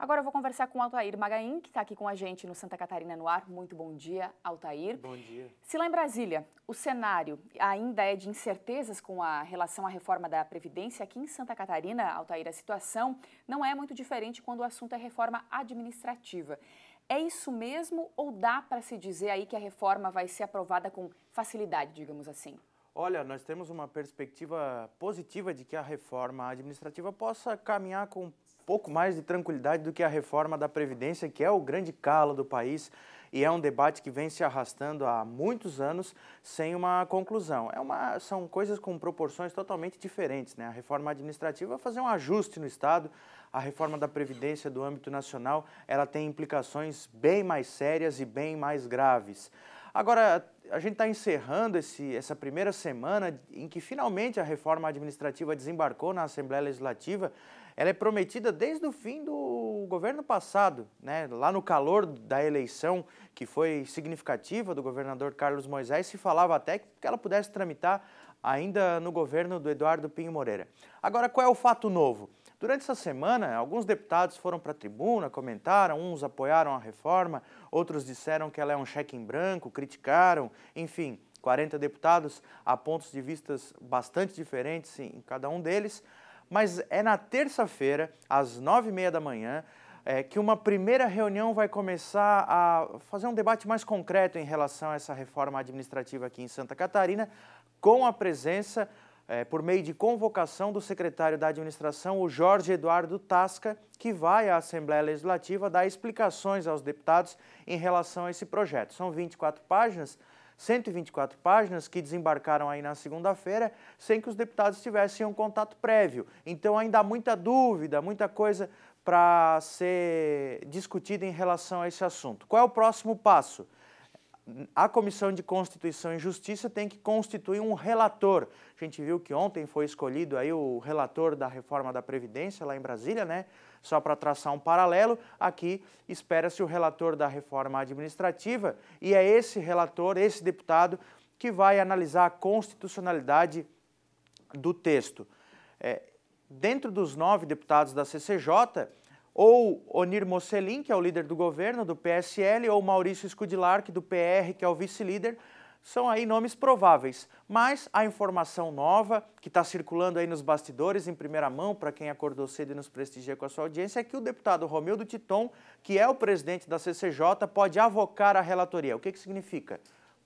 Agora eu vou conversar com o Altair Magaim, que está aqui com a gente no Santa Catarina no Ar. Muito bom dia, Altair. Bom dia. Se lá em Brasília o cenário ainda é de incertezas com a relação à reforma da Previdência, aqui em Santa Catarina, Altair, a situação não é muito diferente quando o assunto é reforma administrativa. É isso mesmo ou dá para se dizer aí que a reforma vai ser aprovada com facilidade, digamos assim? Olha, nós temos uma perspectiva positiva de que a reforma administrativa possa caminhar com um pouco mais de tranquilidade do que a reforma da Previdência, que é o grande calo do país e é um debate que vem se arrastando há muitos anos sem uma conclusão. É uma, são coisas com proporções totalmente diferentes. Né? A reforma administrativa vai é fazer um ajuste no Estado, a reforma da Previdência do âmbito nacional ela tem implicações bem mais sérias e bem mais graves. Agora, a gente está encerrando esse, essa primeira semana em que finalmente a reforma administrativa desembarcou na Assembleia Legislativa. Ela é prometida desde o fim do governo passado, né? lá no calor da eleição, que foi significativa do governador Carlos Moisés, se falava até que ela pudesse tramitar ainda no governo do Eduardo Pinho Moreira. Agora, qual é o fato novo? Durante essa semana, alguns deputados foram para a tribuna, comentaram, uns apoiaram a reforma, outros disseram que ela é um cheque em branco, criticaram, enfim, 40 deputados há pontos de vistas bastante diferentes em cada um deles. Mas é na terça-feira, às nove e meia da manhã, é, que uma primeira reunião vai começar a fazer um debate mais concreto em relação a essa reforma administrativa aqui em Santa Catarina, com a presença é, por meio de convocação do secretário da administração, o Jorge Eduardo Tasca, que vai à Assembleia Legislativa dar explicações aos deputados em relação a esse projeto. São 24 páginas, 124 páginas que desembarcaram aí na segunda-feira, sem que os deputados tivessem um contato prévio. Então ainda há muita dúvida, muita coisa para ser discutida em relação a esse assunto. Qual é o próximo passo? a Comissão de Constituição e Justiça tem que constituir um relator. A gente viu que ontem foi escolhido aí o relator da reforma da Previdência lá em Brasília, né? Só para traçar um paralelo, aqui espera-se o relator da reforma administrativa e é esse relator, esse deputado, que vai analisar a constitucionalidade do texto. É, dentro dos nove deputados da CCJ, ou Onir Mosselin, que é o líder do governo, do PSL, ou Maurício Scudilarc, é do PR, que é o vice-líder, são aí nomes prováveis. Mas a informação nova, que está circulando aí nos bastidores, em primeira mão, para quem acordou cedo e nos prestigia com a sua audiência, é que o deputado Romildo Titon, que é o presidente da CCJ, pode avocar a relatoria. O que, que significa?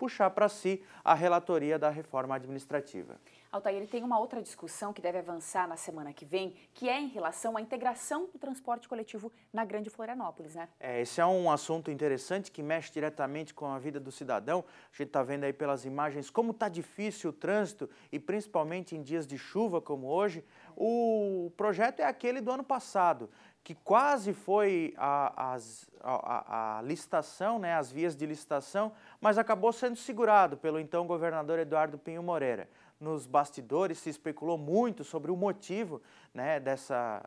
puxar para si a relatoria da reforma administrativa. Altair, tem uma outra discussão que deve avançar na semana que vem, que é em relação à integração do transporte coletivo na Grande Florianópolis, né? É, esse é um assunto interessante que mexe diretamente com a vida do cidadão. A gente está vendo aí pelas imagens como está difícil o trânsito e principalmente em dias de chuva como hoje. O projeto é aquele do ano passado que quase foi a, a, a, a, licitação, né, as vias de licitação, mas acabou sendo segurado pelo então governador Eduardo Pinho Moreira. Nos bastidores se especulou muito sobre o motivo né, dessa,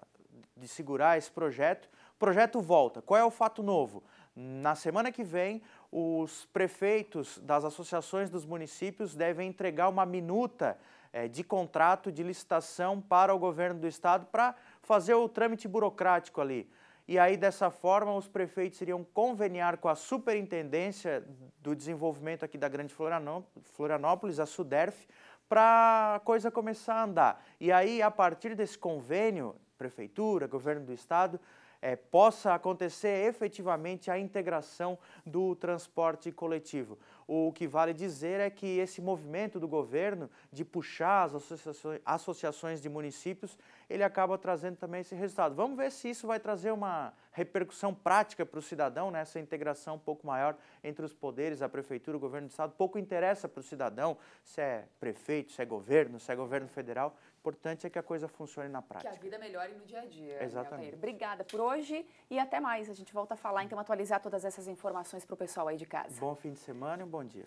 de segurar esse projeto. O projeto volta. Qual é o fato novo? Na semana que vem, os prefeitos das associações dos municípios devem entregar uma minuta é, de contrato de licitação para o governo do estado para fazer o trâmite burocrático ali. E aí, dessa forma, os prefeitos iriam conveniar com a Superintendência do Desenvolvimento aqui da Grande Florianópolis, a SUDERF, para a coisa começar a andar. E aí, a partir desse convênio, prefeitura, governo do estado, é, possa acontecer efetivamente a integração do transporte coletivo. O que vale dizer é que esse movimento do governo de puxar as associações, de municípios, ele acaba trazendo também esse resultado. Vamos ver se isso vai trazer uma repercussão prática para o cidadão, né? essa integração um pouco maior entre os poderes, a prefeitura, o governo do estado. Pouco interessa para o cidadão se é prefeito, se é governo, se é governo federal, importante é que a coisa funcione na prática. Que a vida melhore no dia a dia. Né, Exatamente. Né, Obrigada por hoje e até mais. A gente volta a falar, então, atualizar todas essas informações para o pessoal aí de casa. Bom fim de semana e um bom dia.